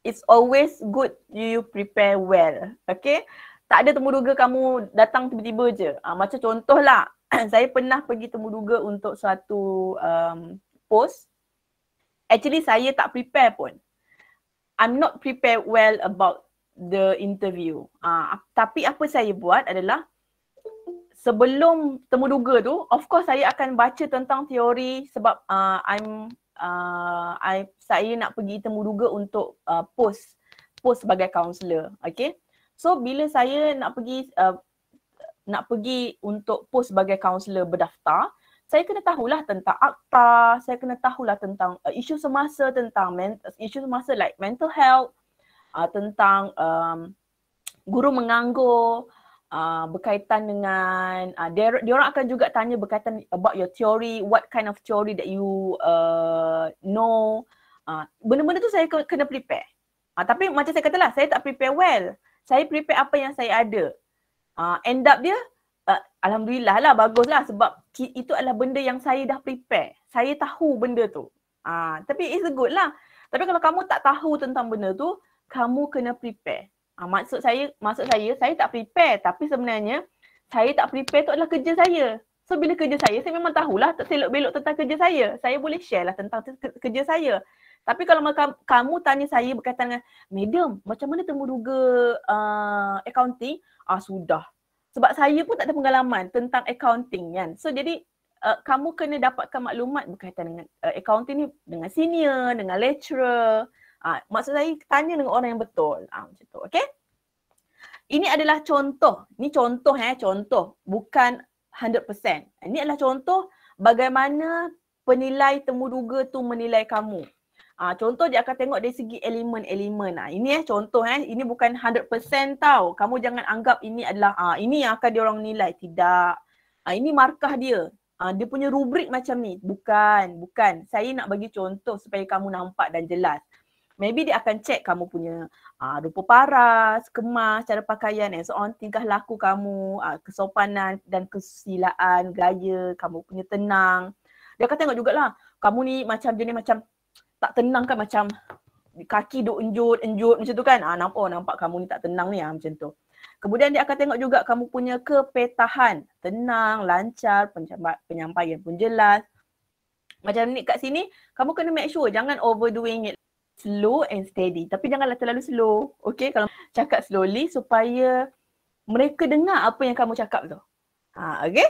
it's always good you prepare well okay tak ada temuduga kamu datang tiba-tiba je. Uh, macam contohlah, (clears throat) saya pernah pergi temuduga untuk suatu um, post. Actually saya tak prepare pun. I'm not prepared well about the interview. Uh, tapi apa saya buat adalah sebelum temuduga tu, of course saya akan baca tentang teori sebab uh, I'm uh, I saya nak pergi temuduga untuk uh, post post sebagai counselor, okay? So bila saya nak pergi uh, nak pergi untuk post sebagai kaunselor berdaftar, saya kena tahulah tentang akta, saya kena tahulah tentang uh, isu semasa tentang men- isu semasa like mental health, uh, tentang um, guru menganggur, uh, berkaitan dengan uh, dia dior- orang akan juga tanya berkaitan about your theory, what kind of theory that you uh, know. Uh, benda-benda tu saya kena prepare. Uh, tapi macam saya katalah, saya tak prepare well saya prepare apa yang saya ada. Uh, end up dia, uh, Alhamdulillah lah, bagus lah sebab itu adalah benda yang saya dah prepare. Saya tahu benda tu. Uh, tapi it's good lah. Tapi kalau kamu tak tahu tentang benda tu, kamu kena prepare. Ha, maksud saya, maksud saya, saya tak prepare tapi sebenarnya saya tak prepare tu adalah kerja saya. So bila kerja saya, saya memang tahulah tak selok belok tentang kerja saya. Saya boleh share lah tentang kerja saya. Tapi kalau maka, kamu tanya saya berkaitan dengan medium, macam mana temuduga uh, accounting? Ah sudah. Sebab saya pun tak ada pengalaman tentang accounting kan. So jadi uh, kamu kena dapatkan maklumat berkaitan dengan uh, accounting ni dengan senior, dengan lecturer. uh, maksud saya tanya dengan orang yang betul. Ah uh, macam tu, okey? Ini adalah contoh. Ni contoh eh, contoh. Bukan 100%. Ini adalah contoh bagaimana penilai temuduga tu menilai kamu. Ah contoh dia akan tengok dari segi elemen-elemen. Ah ini eh contoh eh ini bukan 100% tau. Kamu jangan anggap ini adalah ah ini yang akan dia orang nilai. Tidak. Ah ini markah dia. Ah dia punya rubrik macam ni. Bukan, bukan. Saya nak bagi contoh supaya kamu nampak dan jelas. Maybe dia akan check kamu punya ah rupa paras, kemas, cara pakaian and so on, tingkah laku kamu, ah kesopanan dan kesusilaan, gaya, kamu punya tenang. Dia akan tengok jugalah kamu ni macam jenis macam tak tenang kan macam kaki duk enjut, enjut macam tu kan. Ah, nampak, oh, nampak kamu ni tak tenang ni ah, macam tu. Kemudian dia akan tengok juga kamu punya kepetahan. Tenang, lancar, penyampaian pun jelas. Macam ni kat sini, kamu kena make sure jangan overdoing it. Slow and steady. Tapi janganlah terlalu slow. Okay, kalau cakap slowly supaya mereka dengar apa yang kamu cakap tu. Ha, okay?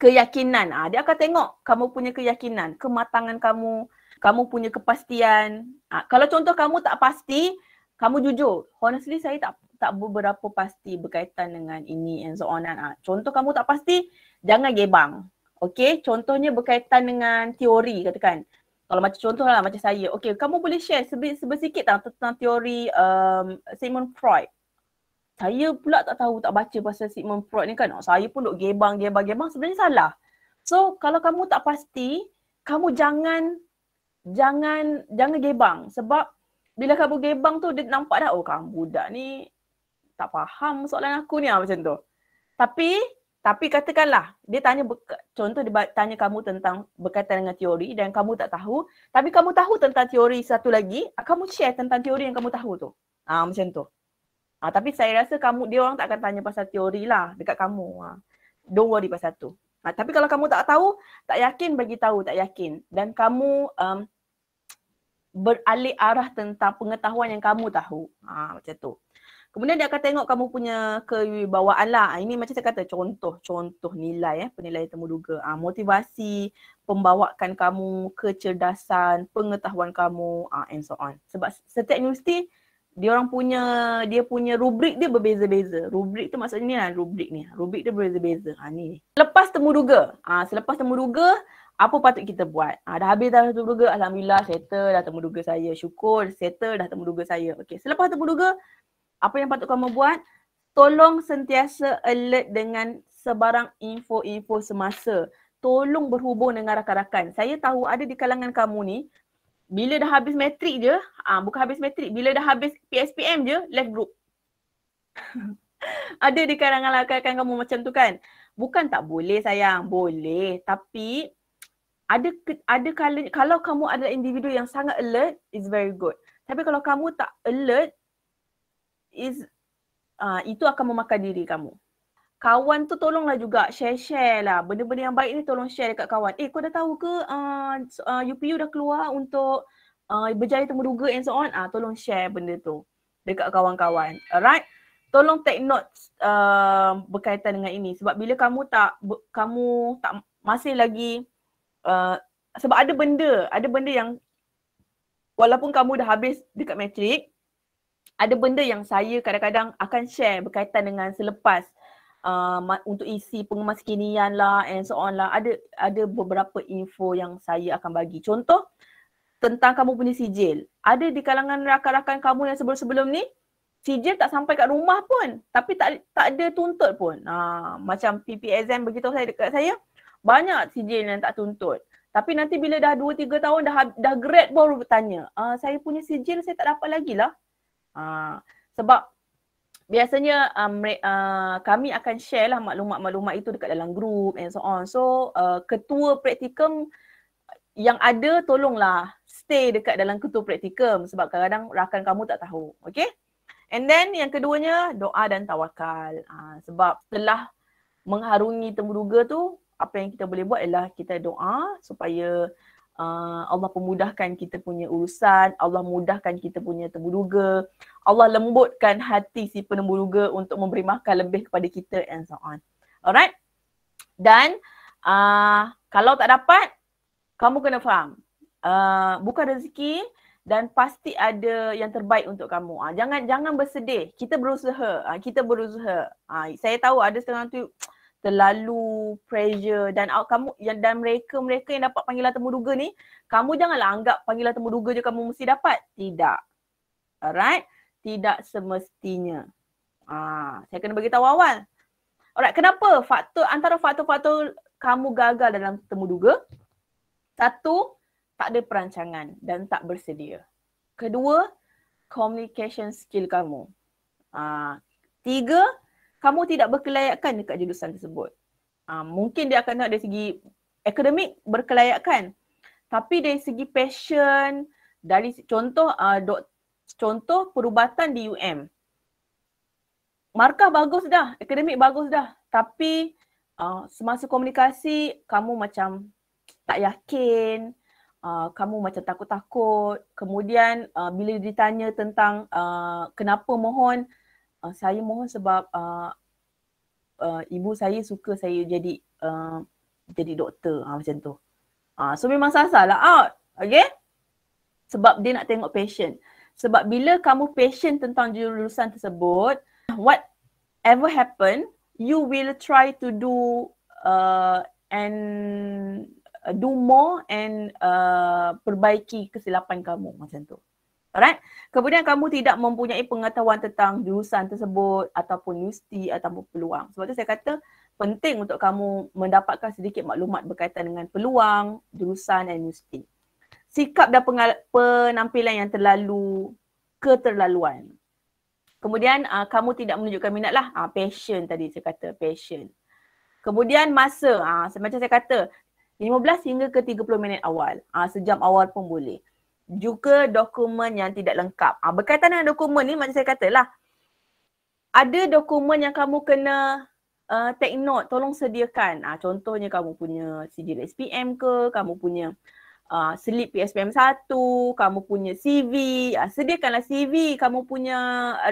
Keyakinan. Ha, dia akan tengok kamu punya keyakinan, kematangan kamu kamu punya kepastian. Ha, kalau contoh kamu tak pasti, kamu jujur. Honestly, saya tak tak beberapa pasti berkaitan dengan ini and so on. Ha, contoh kamu tak pasti, jangan gebang. Okay, contohnya berkaitan dengan teori katakan. Kalau macam contoh lah macam saya. Okey, kamu boleh share sebesikit sebe- sebe- tak tentang teori um, Sigmund Freud. Saya pula tak tahu, tak baca pasal Sigmund Freud ni kan. Oh, saya pun duk gebang, gebang, gebang. Sebenarnya salah. So, kalau kamu tak pasti, kamu jangan jangan jangan gebang sebab bila kamu gebang tu dia nampak dah oh kamu budak ni tak faham soalan aku ni lah macam tu. Tapi tapi katakanlah dia tanya contoh dia tanya kamu tentang berkaitan dengan teori dan kamu tak tahu tapi kamu tahu tentang teori satu lagi ah, kamu share tentang teori yang kamu tahu tu. Ah ha, macam tu. Ah ha, tapi saya rasa kamu dia orang tak akan tanya pasal teori lah dekat kamu. Ha. Don't worry pasal tu. Ha, tapi kalau kamu tak tahu, tak yakin bagi tahu, tak yakin. Dan kamu um, beralih arah tentang pengetahuan yang kamu tahu. Ha, macam tu. Kemudian dia akan tengok kamu punya kewibawaan lah. Ha, ini macam saya kata contoh, contoh nilai ya penilaian temu duga. Ha, motivasi, pembawakan kamu, kecerdasan, pengetahuan kamu ha, and so on. Sebab setiap universiti dia orang punya dia punya rubrik dia berbeza-beza. Rubrik tu maksudnya ni lah rubrik ni. Rubrik dia berbeza-beza. Ha ni. temu duga, Ha, selepas temu duga, apa patut kita buat? Ha, dah habis dah temu duga, Alhamdulillah settle dah temu duga saya. Syukur settle dah temu duga saya. Okey, selepas temu duga, apa yang patut kamu buat? Tolong sentiasa alert dengan sebarang info-info semasa. Tolong berhubung dengan rakan-rakan. Saya tahu ada di kalangan kamu ni, bila dah habis matrik je, ah uh, bukan habis matrik, bila dah habis PSPM je, left group. (laughs) ada di kalangan lakakan kamu macam tu kan? Bukan tak boleh sayang, boleh. Tapi ada ada kalanya, kalau kamu adalah individu yang sangat alert, is very good. Tapi kalau kamu tak alert, is uh, itu akan memakan diri kamu kawan tu tolonglah juga share-share lah. Benda-benda yang baik ni tolong share dekat kawan. Eh kau dah tahu ke uh, uh, UPU dah keluar untuk uh, berjaya temu duga and so on? uh, tolong share benda tu dekat kawan-kawan. Alright? Tolong take notes uh, berkaitan dengan ini sebab bila kamu tak kamu tak masih lagi uh, sebab ada benda, ada benda yang walaupun kamu dah habis dekat matrik ada benda yang saya kadang-kadang akan share berkaitan dengan selepas uh, untuk isi pengemas kinian lah and so on lah ada ada beberapa info yang saya akan bagi contoh tentang kamu punya sijil ada di kalangan rakan-rakan kamu yang sebelum-sebelum ni sijil tak sampai kat rumah pun tapi tak tak ada tuntut pun ha uh, macam PPSM begitu saya dekat saya banyak sijil yang tak tuntut tapi nanti bila dah 2 3 tahun dah dah grade baru bertanya uh, saya punya sijil saya tak dapat lagi lah uh, sebab biasanya um, uh, kami akan share lah maklumat-maklumat itu dekat dalam group and so on. So uh, ketua praktikum yang ada tolonglah stay dekat dalam ketua praktikum sebab kadang-kadang rakan kamu tak tahu. Okay. And then yang keduanya doa dan tawakal. Uh, sebab setelah mengharungi temuduga tu apa yang kita boleh buat ialah kita doa supaya Ah, Allah pemudahkan kita punya urusan, Allah mudahkan kita punya temuduga, Allah lembutkan hati si penemuduga untuk memberi makan lebih kepada kita and so on. Alright? Dan uh, kalau tak dapat, kamu kena faham. Uh, bukan rezeki dan pasti ada yang terbaik untuk kamu. Uh, jangan jangan bersedih. Kita berusaha. Uh, kita berusaha. Uh, saya tahu ada setengah tu, terlalu pressure dan out kamu yang dan mereka mereka yang dapat panggilan temuduga ni kamu janganlah anggap panggilan temuduga je kamu mesti dapat tidak alright tidak semestinya ah saya kena bagi tahu awal alright kenapa faktor antara faktor-faktor kamu gagal dalam temuduga satu tak ada perancangan dan tak bersedia kedua communication skill kamu ah tiga kamu tidak berkelayakan dekat jurusan tersebut. Ha, mungkin dia akan tengok dari segi akademik berkelayakan. Tapi dari segi passion, dari contoh uh, dok, contoh perubatan di UM. Markah bagus dah, akademik bagus dah. Tapi uh, semasa komunikasi, kamu macam tak yakin. Uh, kamu macam takut-takut. Kemudian uh, bila ditanya tentang uh, kenapa mohon, uh, saya mohon sebab uh, uh, ibu saya suka saya jadi uh, jadi doktor uh, macam tu. Uh, so memang sasar lah out. Okay? Sebab dia nak tengok patient. Sebab bila kamu patient tentang jurusan tersebut, what ever happen, you will try to do uh, and do more and uh, perbaiki kesilapan kamu macam tu. Alright? Kemudian kamu tidak mempunyai pengetahuan tentang jurusan tersebut ataupun universiti ataupun peluang. Sebab tu saya kata penting untuk kamu mendapatkan sedikit maklumat berkaitan dengan peluang, jurusan dan universiti. Sikap dan penampilan yang terlalu keterlaluan. Kemudian uh, kamu tidak menunjukkan minat lah. Uh, ah, passion tadi saya kata, passion. Kemudian masa, uh, macam saya kata, 15 hingga ke 30 minit awal. Uh, sejam awal pun boleh juga dokumen yang tidak lengkap. Ha, berkaitan dengan dokumen ni macam saya katalah ada dokumen yang kamu kena uh, take note, tolong sediakan. Ha, contohnya kamu punya sijil SPM ke, kamu punya uh, slip PSPM 1, kamu punya CV, ha, ah, sediakanlah CV, kamu punya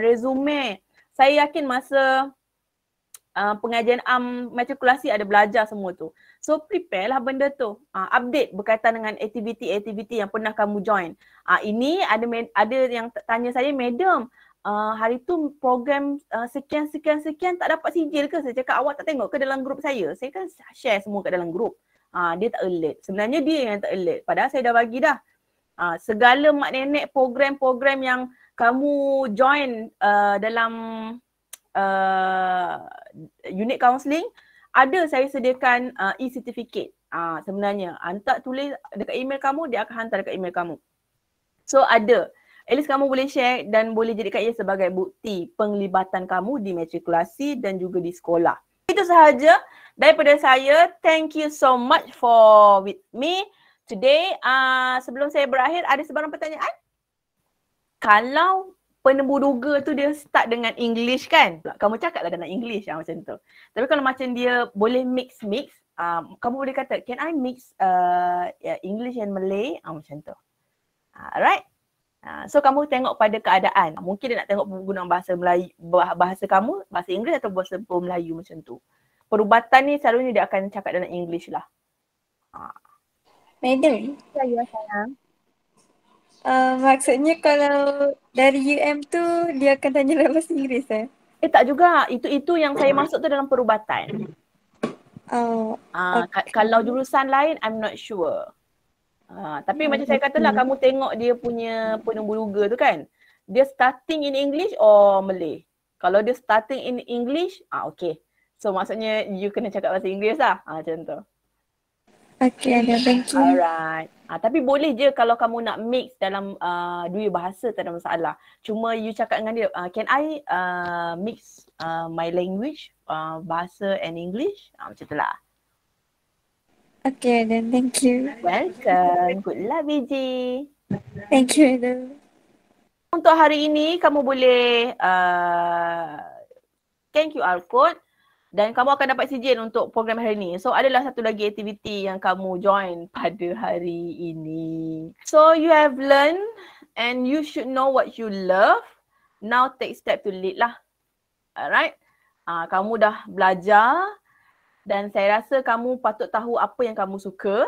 resume. Saya yakin masa uh, pengajian am um, matrikulasi ada belajar semua tu. So prepare lah benda tu. Uh, update berkaitan dengan aktiviti-aktiviti yang pernah kamu join. Uh, ini ada ada yang tanya saya, Madam, uh, hari tu program sekian-sekian-sekian uh, tak dapat sijil ke? Saya cakap awak tak tengok ke dalam grup saya? Saya kan share semua kat dalam grup. Uh, dia tak alert. Sebenarnya dia yang tak alert. Padahal saya dah bagi dah. Uh, segala mak nenek program-program yang kamu join uh, dalam uh, unit counselling ada saya sediakan uh, e-certificate uh, sebenarnya hantar ah, tulis dekat email kamu dia akan hantar dekat email kamu so ada at least kamu boleh share dan boleh jadikan ia sebagai bukti penglibatan kamu di matrikulasi dan juga di sekolah itu sahaja daripada saya thank you so much for with me today uh, sebelum saya berakhir ada sebarang pertanyaan kalau penemu tu dia start dengan English kan. Kamu cakap lah dengan English lah macam tu. Tapi kalau macam dia boleh mix-mix, um, kamu boleh kata, can I mix uh, ya, English and Malay? Uh, macam tu. Ah, alright? Uh, so kamu tengok pada keadaan. Mungkin dia nak tengok penggunaan bahasa Melayu, bahasa kamu, bahasa Inggeris atau bahasa Melayu macam tu. Perubatan ni selalunya dia akan cakap dalam English lah. Uh. Madam. Ya, ya, sayang. Uh, maksudnya kalau dari UM tu dia akan tanya dalam bahasa Inggeris eh? Eh tak juga. Itu itu yang saya masuk tu dalam perubatan. Oh. Uh, okay. kalau jurusan lain I'm not sure. Uh, tapi yeah, macam saya katalah kamu tengok dia punya penubuh tu kan. Dia starting in English or Malay? Kalau dia starting in English, ah okay. So maksudnya you kena cakap bahasa Inggeris lah. Ah, macam tu. Okay, ada thank you. Alright. Ah, tapi boleh je kalau kamu nak mix dalam uh, ah, dua bahasa tak ada masalah. Cuma you cakap dengan dia, uh, can I uh, mix uh, my language, uh, bahasa and English? Ah, macam tu lah. Okay, then thank you. Welcome. Good luck, BG. Thank you, Adam. Untuk hari ini, kamu boleh uh, thank you, Alcott dan kamu akan dapat sijil untuk program hari ini. So adalah satu lagi aktiviti yang kamu join pada hari ini. So you have learned and you should know what you love. Now take step to lead lah. Alright. Uh, kamu dah belajar dan saya rasa kamu patut tahu apa yang kamu suka.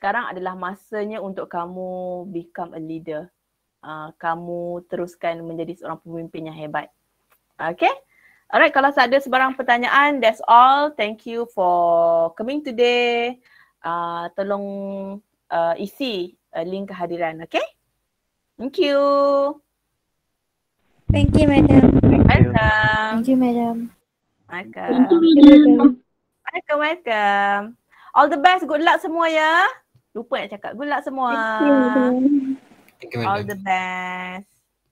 Sekarang adalah masanya untuk kamu become a leader. Uh, kamu teruskan menjadi seorang pemimpin yang hebat. Okay. Alright, kalau ada sebarang pertanyaan, that's all. Thank you for coming today. Uh, tolong uh, isi uh, link kehadiran, okay? Thank you. Thank you, madam. Welcome. Thank you, madam. Welcome. Thank you, madam. Welcome, welcome. All the best. Good luck semua, ya. Lupa nak cakap. Good luck semua. Thank you, madam. All the best.